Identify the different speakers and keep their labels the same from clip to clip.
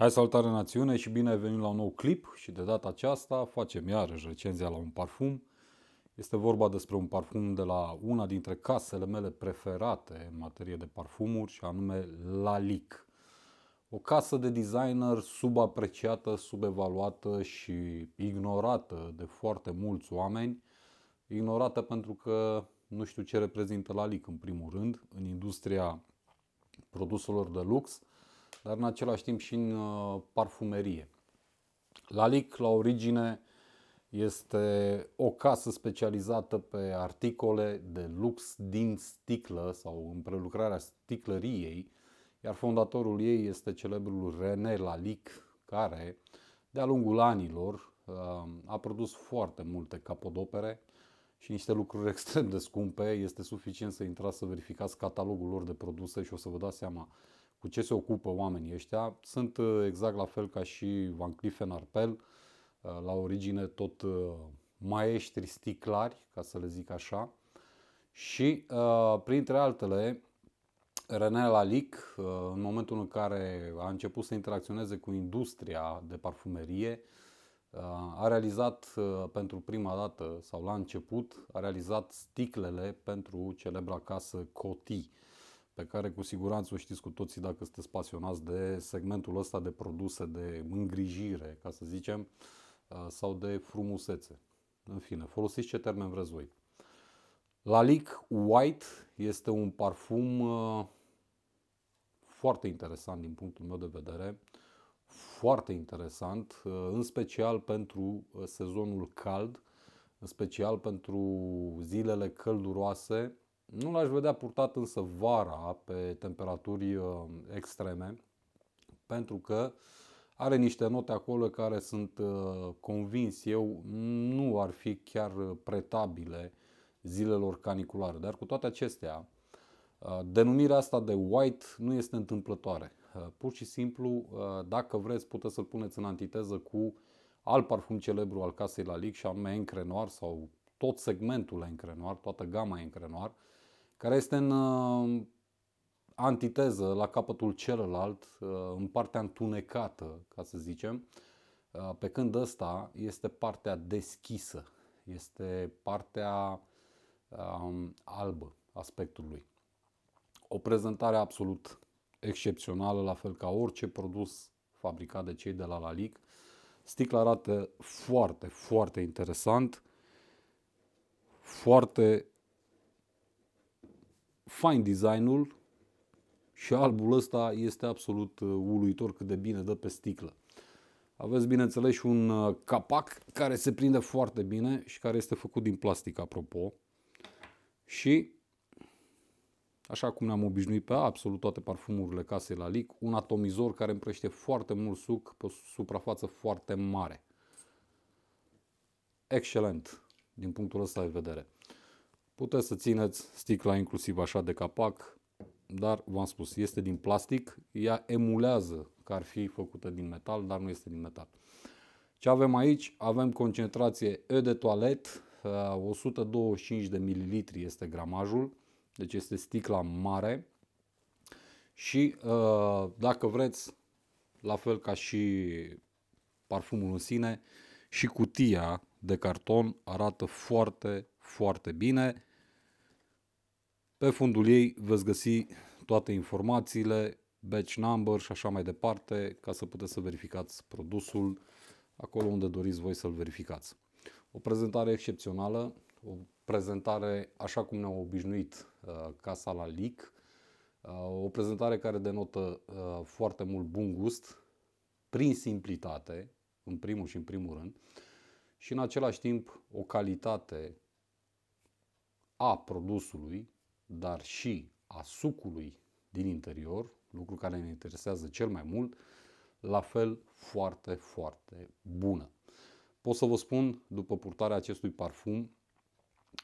Speaker 1: Hai salutare națiune și bine ai venit la un nou clip și de data aceasta facem iarăși recenzia la un parfum. Este vorba despre un parfum de la una dintre casele mele preferate în materie de parfumuri și anume Lalique. O casă de designer subapreciată, subevaluată și ignorată de foarte mulți oameni. Ignorată pentru că nu știu ce reprezintă Lalique în primul rând în industria produselor de lux – dar în același timp și în uh, parfumerie. Lalic, la origine, este o casă specializată pe articole de lux din sticlă sau în prelucrarea sticlăriei, iar fondatorul ei este celebrul René Lalic, care de-a lungul anilor uh, a produs foarte multe capodopere și niște lucruri extrem de scumpe. Este suficient să intrați să verificați catalogul lor de produse și o să vă dați seama cu ce se ocupă oamenii ăștia, sunt uh, exact la fel ca și Van Cleef Arpel, uh, la origine tot uh, maestri sticlari, ca să le zic așa, și printre altele, René Lalic, în momentul în care a început să interacționeze cu industria de parfumerie, a realizat pentru prima dată sau la început, a realizat sticlele pentru celebra casă Coty pe care cu siguranță o știți cu toții dacă sunteți pasionați de segmentul ăsta de produse de îngrijire, ca să zicem, uh, sau de frumusețe. În fine, folosiți ce termen vreți voi. Lalic White este un parfum uh, foarte interesant din punctul meu de vedere, foarte interesant, uh, în special pentru sezonul cald, în special pentru zilele călduroase, nu l-aș vedea purtat însă vara pe temperaturi uh, extreme, pentru că are niște note acolo care sunt uh, convins eu nu ar fi chiar pretabile zilelor caniculare. Dar cu toate acestea, uh, denumirea asta de white nu este întâmplătoare. Pur și simplu, dacă vreți, puteți să-l puneți în antiteză cu alt parfum celebru al casei la Lic și anume Encrenoir sau tot segmentul Encrenoir, toată gama Encrenoir, care este în uh, antiteză la capătul celălalt, uh, în partea întunecată, ca să zicem, uh, pe când ăsta este partea deschisă, este partea uh, albă a spectrului. O prezentare absolut excepțională, la fel ca orice produs fabricat de cei de la Lalic. Sticla arată foarte, foarte interesant, foarte fine designul și albul ăsta este absolut uh, uluitor cât de bine dă pe sticlă. Aveți bineînțeles și un uh, capac care se prinde foarte bine și care este făcut din plastic apropo. Și așa cum ne-am obișnuit pe absolut toate parfumurile casei la lic, un atomizor care împrăște foarte mult suc pe o suprafață foarte mare. Excelent din punctul ăsta de vedere. Puteți să țineți sticla inclusiv așa de capac, dar v-am spus, este din plastic, ea emulează că ar fi făcută din metal, dar nu este din metal. Ce avem aici? Avem concentrație E de toalet, 125 uh, de mililitri este gramajul, deci este sticla mare și uh, dacă vreți, la fel ca și parfumul în sine, și cutia de carton arată foarte, foarte bine. Pe fundul ei veți găsi toate informațiile, batch number și așa mai departe, ca să puteți să verificați produsul acolo unde doriți voi să-l verificați. O prezentare excepțională, o prezentare așa cum ne au obișnuit uh, casa la LIC, uh, o prezentare care denotă uh, foarte mult bun gust, prin simplitate, în primul și în primul rând, și în același timp o calitate a produsului dar și a sucului din interior, lucru care ne interesează cel mai mult, la fel foarte, foarte bună. Pot să vă spun, după purtarea acestui parfum,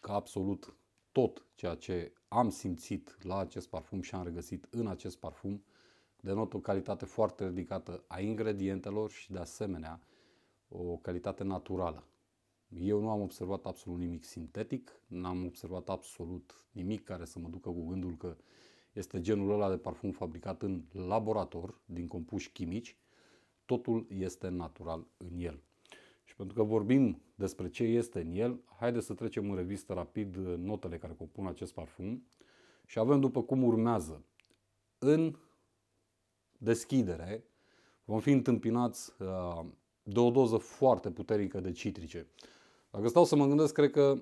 Speaker 1: că absolut tot ceea ce am simțit la acest parfum și am regăsit în acest parfum denotă o calitate foarte ridicată a ingredientelor și de asemenea o calitate naturală eu nu am observat absolut nimic sintetic, n-am observat absolut nimic care să mă ducă cu gândul că este genul ăla de parfum fabricat în laborator, din compuși chimici. Totul este natural în el. Și pentru că vorbim despre ce este în el, haideți să trecem în revistă rapid uh, notele care compun acest parfum. Și avem după cum urmează. În deschidere vom fi întâmpinați uh, de o doză foarte puternică de citrice. Dacă stau să mă gândesc, cred că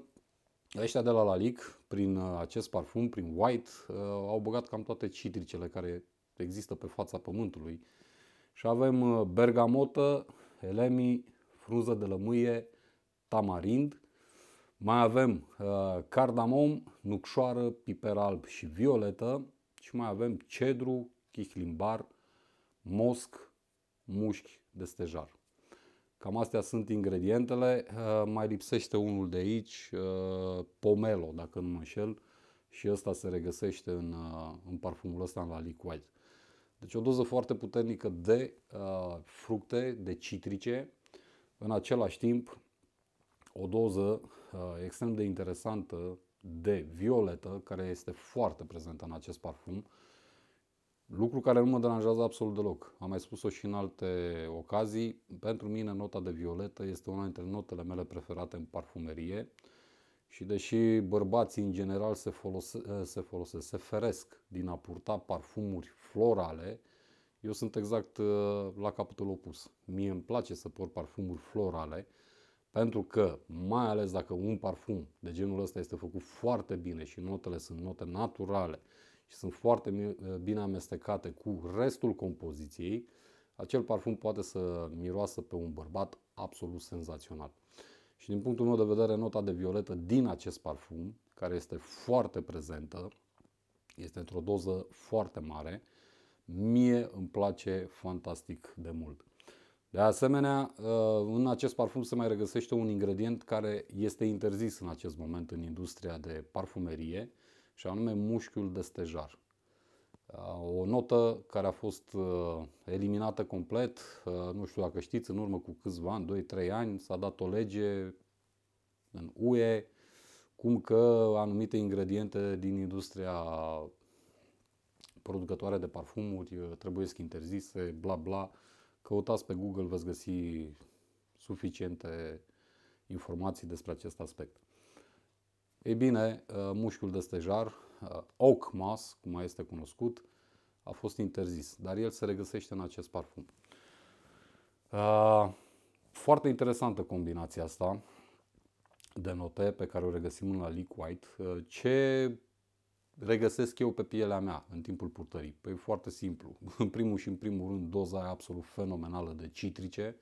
Speaker 1: ăștia de la Lalic, prin uh, acest parfum, prin White, uh, au băgat cam toate citricele care există pe fața pământului. Și avem uh, bergamotă, elemi, frunză de lămâie, tamarind. Mai avem cardamom, nucșoară, piper alb și violetă. Și mai avem cedru, chihlimbar, mosc, mușchi de stejar. Cam astea sunt ingredientele. Mai lipsește unul de aici, pomelo, dacă nu mă înșel, și ăsta se regăsește în, în parfumul ăsta, în la liquid. Deci o doză foarte puternică de fructe, de citrice, în același timp o doză extrem de interesantă de violetă, care este foarte prezentă în acest parfum, Lucru care nu mă deranjează absolut deloc. Am mai spus-o și în alte ocazii. Pentru mine nota de violetă este una dintre notele mele preferate în parfumerie. Și deși bărbații în general se, folose, eh, se folosesc, se feresc din a purta parfumuri florale, eu sunt exact eh, la capătul opus. Mie îmi place să port parfumuri florale, pentru că, mai ales dacă un parfum de genul ăsta este făcut foarte bine și notele sunt note naturale, și sunt foarte eh, bine amestecate cu restul compoziției, acel parfum poate să miroasă pe un bărbat absolut senzațional. Și din punctul meu de vedere, nota de violetă din acest parfum, care este foarte prezentă, este într-o doză foarte mare, mie îmi place fantastic de mult. De asemenea, eh, în acest parfum se mai regăsește un ingredient care este interzis în acest moment în industria de parfumerie și anume mușchiul de stejar. O notă care a fost uh, eliminată complet, uh, nu știu dacă știți, în urmă cu câțiva ani, 2-3 ani, s-a dat o lege în UE cum că anumite ingrediente din industria producătoare de parfumuri uh, trebuie să interzise, bla bla. Căutați pe Google, veți găsi suficiente informații despre acest aspect. Ei bine, uh, mușchiul de stejar, uh, oak Moss, cum mai este cunoscut, a fost interzis, dar el se regăsește în acest parfum. Uh, foarte interesantă combinația asta de note pe care o regăsim în la Leak White. Ce regăsesc eu pe pielea mea în timpul purtării? Păi foarte simplu. În primul și în primul rând, doza e absolut fenomenală de citrice.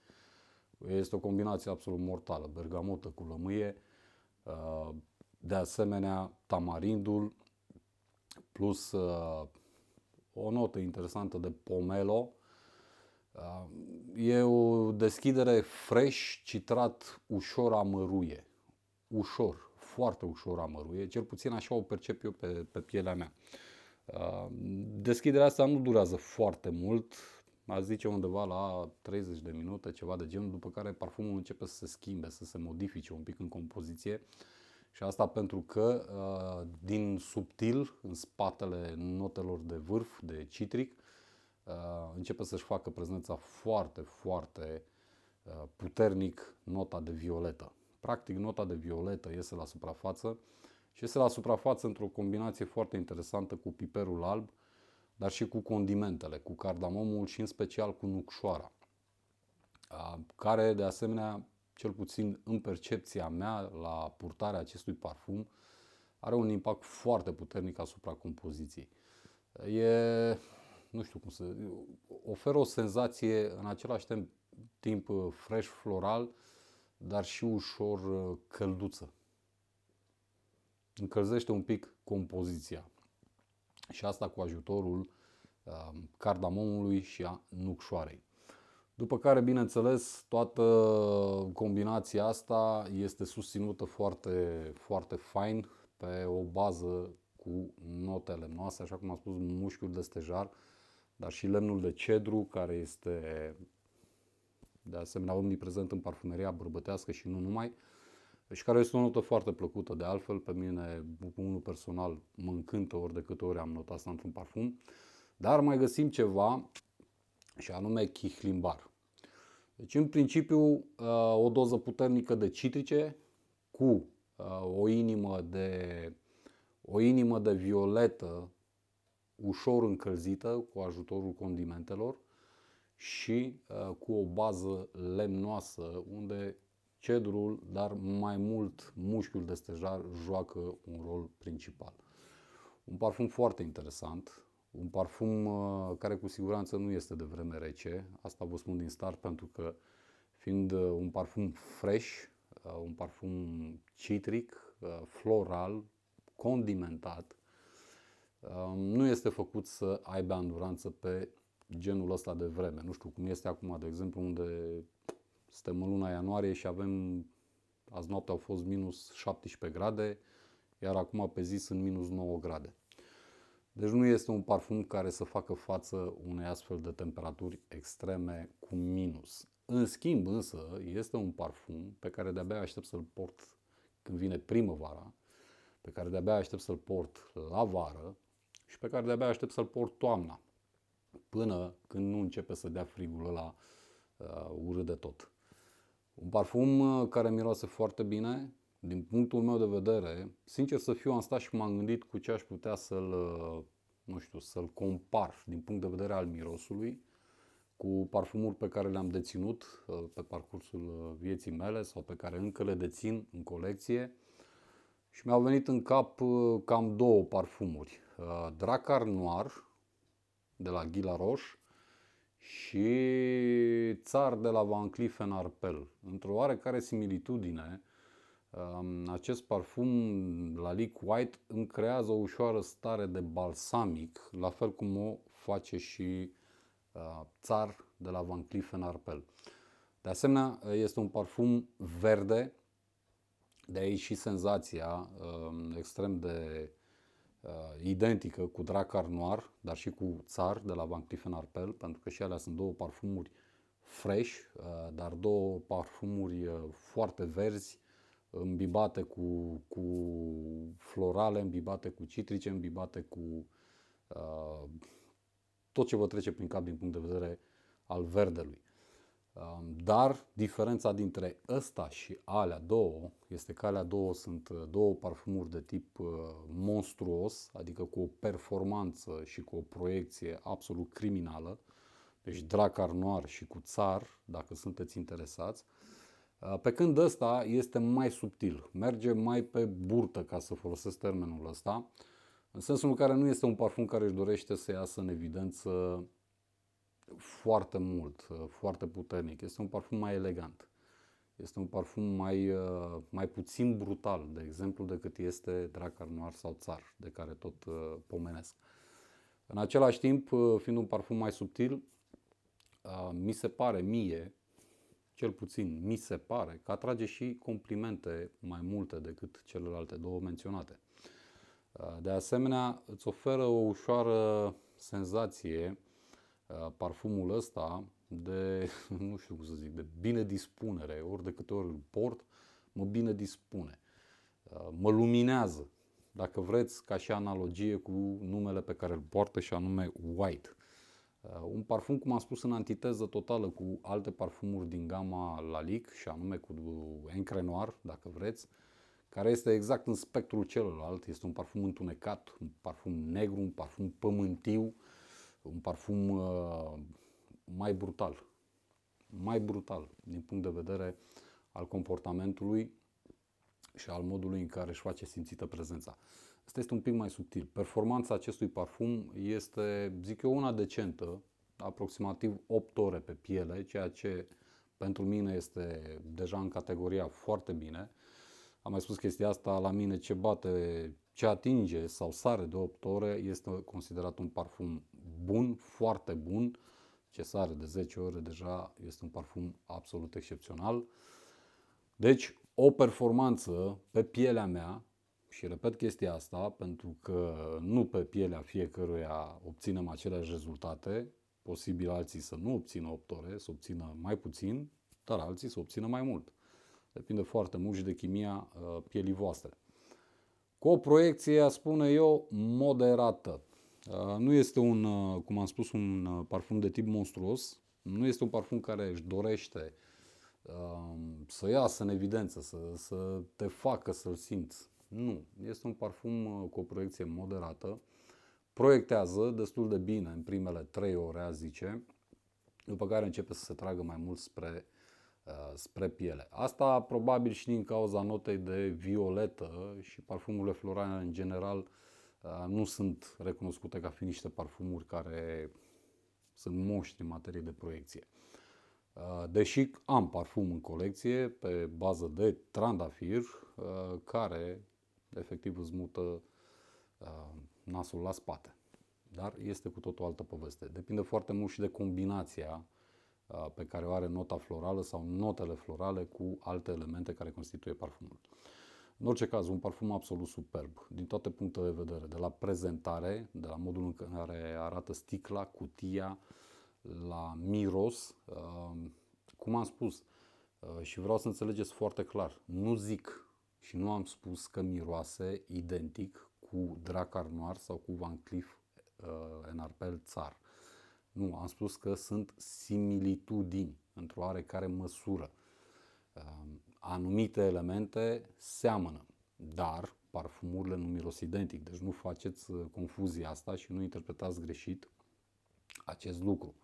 Speaker 1: Este o combinație absolut mortală. Bergamotă cu lămâie, de asemenea tamarindul, plus uh, o notă interesantă de pomelo. Uh, e o deschidere fresh, citrat, ușor amăruie. Ușor, foarte ușor amăruie, cel puțin așa o percep eu pe, pe pielea mea. Uh, deschiderea asta nu durează foarte mult, a zice undeva la 30 de minute, ceva de genul, după care parfumul începe să se schimbe, să se modifice un pic în compoziție. Uh, și asta pentru că uh, din subtil, în spatele notelor de vârf, de citric, uh, începe să-și facă prezența foarte, foarte uh, puternic nota de violetă. Practic, nota de violetă iese la suprafață și iese la suprafață într-o combinație foarte interesantă cu piperul alb, dar și cu condimentele, cu cardamomul și în special cu nucșoara, care de asemenea cel puțin în percepția mea la purtarea acestui parfum, are un impact foarte puternic asupra compoziției. E, nu știu cum să, oferă o senzație în același timp, timp uh, fresh floral, dar și ușor uh, călduță. Încălzește un pic compoziția. Și asta cu ajutorul uh, cardamomului și a nucșoarei. După care, bineînțeles, toată combinația asta este susținută foarte, foarte fain pe o bază cu notele noastre, așa cum am spus, mușchiul de stejar, dar și lemnul de cedru, care este de asemenea omniprezent în parfumeria bărbătească și nu numai, și care este o notă foarte plăcută de altfel, pe mine, unul personal, mă încântă ori de câte ori am notat asta într-un parfum, dar mai găsim ceva și anume chihlimbar. Deci, în principiu, uh, o doză puternică de citrice cu uh, o inimă de, o inimă de violetă ușor încălzită cu ajutorul condimentelor și uh, cu o bază lemnoasă unde cedrul, dar mai mult mușchiul de stejar joacă un rol principal. Un parfum foarte interesant, un parfum uh, care cu siguranță nu este de vreme rece, asta vă spun din start pentru că fiind uh, un parfum fresh, uh, un parfum citric, floral, condimentat, um, nu este făcut să aibă anduranță pe genul ăsta de vreme. Nu știu cum este acum, de exemplu, unde suntem în luna ianuarie și avem, azi noapte au fost minus 17 grade, iar acum pe zi sunt minus 9 grade. Deci nu este un parfum care să facă față unei astfel de temperaturi extreme cu minus. În schimb însă este un parfum pe care de-abia aștept să-l port când vine primăvara, pe care de-abia aștept să-l port la vară și pe care de-abia aștept să-l port toamna, până când nu începe să dea frigul ăla uh, urât de tot. Un parfum uh, care miroase foarte bine, din punctul meu de vedere, sincer să fiu, am stat și m-am gândit cu ce aș putea să-l, uh, nu știu, să-l compar din punct de vedere al mirosului cu parfumuri pe care le-am deținut uh, pe parcursul uh, vieții mele sau pe care încă le dețin în colecție. Și mi-au venit în cap cam două parfumuri. Dracar Noir de la Ghila Roche și Țar de la Van Cleef Arpel. Într-o oarecare similitudine, acest parfum la Lick White îmi creează o ușoară stare de balsamic, la fel cum o face și Țar de la Van Cleef Arpel. De asemenea, este un parfum verde, de aici și senzația extrem de identică cu Dracar Noir, dar și cu Țar de la Van Cleef Arpel, pentru că și alea sunt două parfumuri fresh, dar două parfumuri foarte verzi, îmbibate cu, cu florale, îmbibate cu citrice, îmbibate cu uh, tot ce vă trece prin cap din punct de vedere al verdelui. Uh, dar diferența dintre ăsta și alea două este că alea două sunt uh, două parfumuri de tip uh, monstruos, adică cu o performanță și cu o proiecție absolut criminală, deci Dracar Noir și cu Țar, dacă sunteți interesați. Uh, Uh, pe când ăsta este mai subtil, merge mai pe burtă, ca să folosesc termenul ăsta, în sensul în care nu este un parfum care își dorește să iasă în evidență foarte mult, uh, foarte puternic. Este un parfum mai elegant. Este un parfum mai, uh, mai puțin brutal, de exemplu, decât este Dracar Noir sau Țar, de care tot pomenesc. În același timp, fiind un parfum mai subtil, mi se pare mie cel puțin mi se pare, că atrage și complimente mai multe decât celelalte două menționate. Uh, de asemenea, îți oferă o ușoară senzație uh, parfumul ăsta de, nu știu cum să zic, de bine dispunere. Ori de câte ori îl port, mă bine dispune. Uh, mă luminează, dacă vreți, ca și analogie cu numele pe care îl poartă și anume White. Uh, un parfum, cum am spus, în antiteză totală cu alte parfumuri din gama Lalic și anume cu Encre Noir, dacă vreți, care este exact în spectrul celălalt. Este un parfum întunecat, un parfum negru, un parfum pământiu, un parfum uh, mai brutal. Mai brutal din punct de vedere al comportamentului și al modului în care își face simțită prezența. Asta este un pic mai subtil. Performanța acestui parfum este, zic eu, una decentă, aproximativ 8 ore pe piele, ceea ce pentru mine este deja în categoria foarte bine. Am mai spus chestia asta la mine, ce bate, ce atinge sau sare de 8 ore este considerat un parfum bun, foarte bun. Ce sare de 10 ore deja este un parfum absolut excepțional. Deci, o performanță pe pielea mea și repet chestia asta pentru că nu pe pielea fiecăruia obținem aceleași rezultate, posibil alții să nu obțină 8 ore, să obțină mai puțin, dar alții să obțină mai mult. Depinde foarte mult și de chimia uh, pielii voastre. Cu o proiecție, spune eu, moderată. Uh, nu este un, uh, cum am spus, un parfum de tip monstruos, nu este un parfum care își dorește să iasă în evidență, să, să te facă să-l simți. Nu. Este un parfum uh, cu o proiecție moderată. Proiectează destul de bine în primele 3 ore, a zice, după care începe să se tragă mai mult spre, uh, spre piele. Asta probabil și din cauza notei de violetă și parfumurile florale în general uh, nu sunt recunoscute ca fiind niște parfumuri care sunt moștri în materie de proiecție. Uh, deși am parfum în colecție pe bază de trandafir, uh, care efectiv îți mută uh, nasul la spate. Dar este cu tot o altă poveste. Depinde foarte mult și de combinația uh, pe care o are nota florală sau notele florale cu alte elemente care constituie parfumul. În orice caz, un parfum absolut superb, din toate punctele de vedere, de la prezentare, de la modul în care arată sticla, cutia, la miros, uh, cum am spus, și vreau să înțelegeți foarte clar, nu zic și nu am spus că miroase identic cu Dracar Noir sau cu Van Cleef uh, Arpel Țar. Nu, am spus că sunt similitudini într-o oarecare măsură. Uh, anumite elemente seamănă, dar parfumurile nu miros identic, deci nu faceți uh, confuzia asta și nu interpretați greșit acest lucru.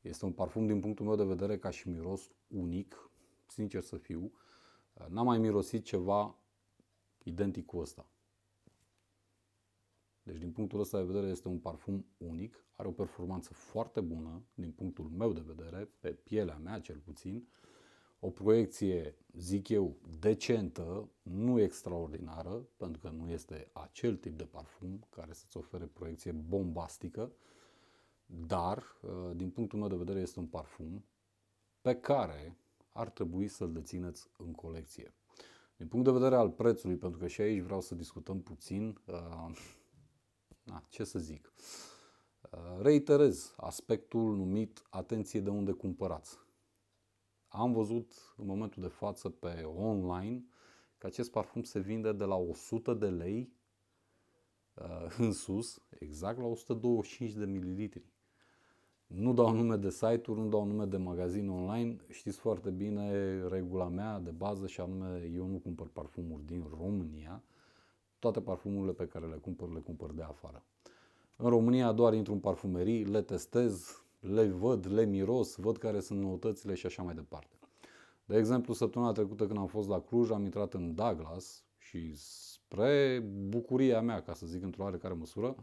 Speaker 1: Este un parfum din punctul meu de vedere ca și miros unic, sincer să fiu, uh, N-am mai mirosit ceva identic cu ăsta. Deci din punctul ăsta de vedere este un parfum unic, are o performanță foarte bună din punctul meu de vedere, pe pielea mea cel puțin, o proiecție, zic eu, decentă, nu extraordinară, pentru că nu este acel tip de parfum care să-ți ofere proiecție bombastică, dar, uh, din punctul meu de vedere, este un parfum pe care ar trebui să l țineți în colecție. Din punct de vedere al prețului, pentru că și aici vreau să discutăm puțin, uh, na, ce să zic, uh, reiterez aspectul numit atenție de unde cumpărați. Am văzut în momentul de față pe online că acest parfum se vinde de la 100 de lei uh, în sus, exact la 125 de mililitri. Nu dau nume de site-uri, nu dau nume de magazin online. Știți foarte bine regula mea de bază și anume eu nu cumpăr parfumuri din România. Toate parfumurile pe care le cumpăr, le cumpăr de afară. În România doar intru în parfumerii, le testez, le văd, le miros, văd care sunt noutățile și așa mai departe. De exemplu, săptămâna trecută când am fost la Cluj, am intrat în Douglas și spre bucuria mea, ca să zic într-o oarecare măsură,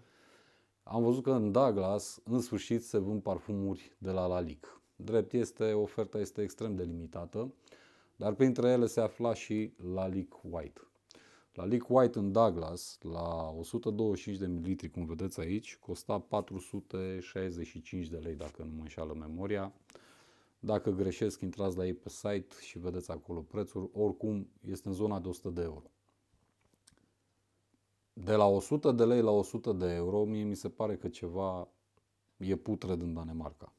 Speaker 1: am văzut că în Douglas, în sfârșit, se vând parfumuri de la Lalic. Drept este, oferta este extrem de limitată, dar printre ele se afla și Lalic White. Lalic White în Douglas, la 125 de ml, cum vedeți aici, costa 465 de lei, dacă nu mă înșală memoria. Dacă greșesc, intrați la ei pe site și vedeți acolo prețul. Oricum, este în zona de 100 de euro de la 100 de lei la 100 de euro, mie mi se pare că ceva e putred în Danemarca.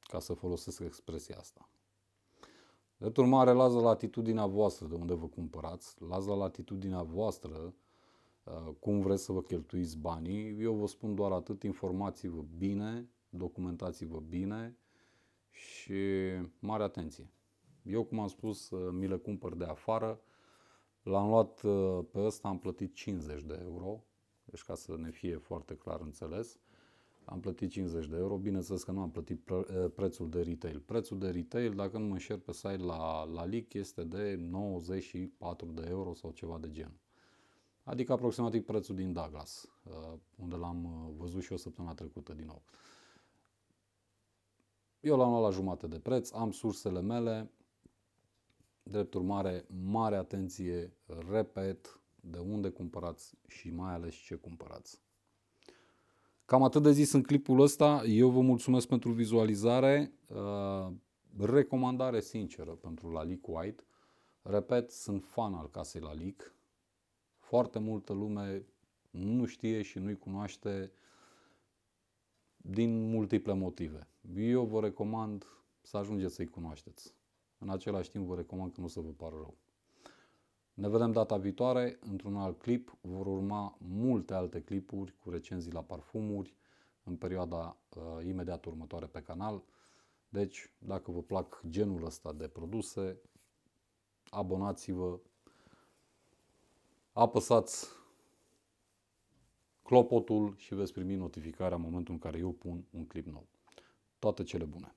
Speaker 1: Ca să folosesc expresia asta. De urmare, las la latitudinea voastră de unde vă cumpărați, las la latitudinea voastră uh, cum vreți să vă cheltuiți banii. Eu vă spun doar atât, informați-vă bine, documentați-vă bine și mare atenție. Eu, cum am spus, uh, mi le cumpăr de afară, L-am luat uh, pe ăsta, am plătit 50 de euro, deci ca să ne fie foarte clar înțeles. Am plătit 50 de euro, bineînțeles că nu am plătit pre- uh, prețul de retail. Prețul de retail, dacă nu mă înșer pe site la, la LIC, este de 94 de euro sau ceva de gen. Adică aproximativ prețul din Douglas, uh, unde l-am văzut și o săptămâna trecută din nou. Eu l-am luat la jumate de preț, am sursele mele, Drept urmare, mare atenție, repet, de unde cumpărați și mai ales ce cumpărați. Cam atât de zis în clipul ăsta. Eu vă mulțumesc pentru vizualizare. Uh, recomandare sinceră pentru Lalic White. Repet, sunt fan al casei Lalic. Foarte multă lume nu știe și nu-i cunoaște din multiple motive. Eu vă recomand să ajungeți să-i cunoașteți. În același timp vă recomand că nu să vă pară rău. Ne vedem data viitoare într-un alt clip. Vor urma multe alte clipuri cu recenzii la parfumuri în perioada uh, imediat următoare pe canal. Deci, dacă vă plac genul ăsta de produse, abonați-vă, apăsați clopotul și veți primi notificarea în momentul în care eu pun un clip nou. Toate cele bune!